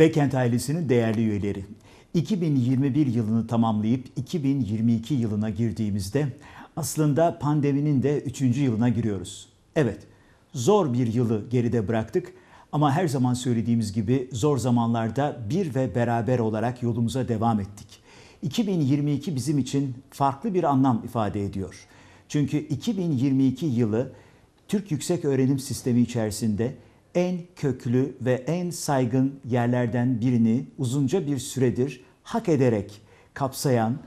Beykent ailesinin değerli üyeleri. 2021 yılını tamamlayıp 2022 yılına girdiğimizde aslında pandeminin de 3. yılına giriyoruz. Evet, zor bir yılı geride bıraktık ama her zaman söylediğimiz gibi zor zamanlarda bir ve beraber olarak yolumuza devam ettik. 2022 bizim için farklı bir anlam ifade ediyor. Çünkü 2022 yılı Türk Yüksek Öğrenim Sistemi içerisinde en köklü ve en saygın yerlerden birini uzunca bir süredir hak ederek kapsayan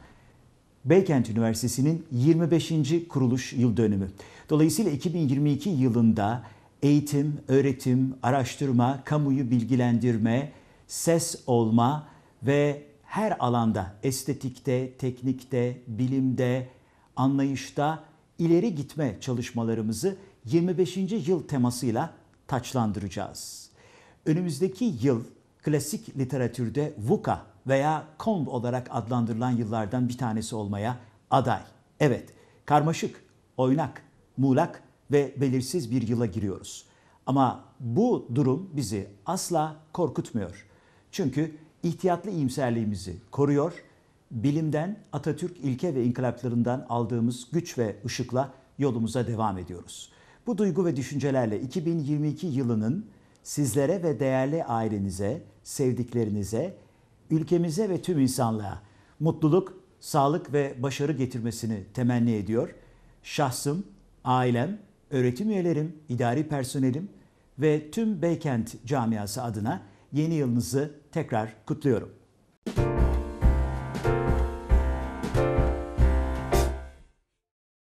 Beykent Üniversitesi'nin 25. kuruluş yıl dönümü. Dolayısıyla 2022 yılında eğitim, öğretim, araştırma, kamuyu bilgilendirme, ses olma ve her alanda estetikte, teknikte, bilimde, anlayışta ileri gitme çalışmalarımızı 25. yıl temasıyla taçlandıracağız. Önümüzdeki yıl klasik literatürde VUCA veya KOND olarak adlandırılan yıllardan bir tanesi olmaya aday. Evet, karmaşık, oynak, muğlak ve belirsiz bir yıla giriyoruz. Ama bu durum bizi asla korkutmuyor. Çünkü ihtiyatlı iyimserliğimizi koruyor, bilimden, Atatürk ilke ve inkılaplarından aldığımız güç ve ışıkla yolumuza devam ediyoruz.'' Bu duygu ve düşüncelerle 2022 yılının sizlere ve değerli ailenize, sevdiklerinize, ülkemize ve tüm insanlığa mutluluk, sağlık ve başarı getirmesini temenni ediyor. Şahsım, ailem, öğretim üyelerim, idari personelim ve tüm Beykent camiası adına yeni yılınızı tekrar kutluyorum.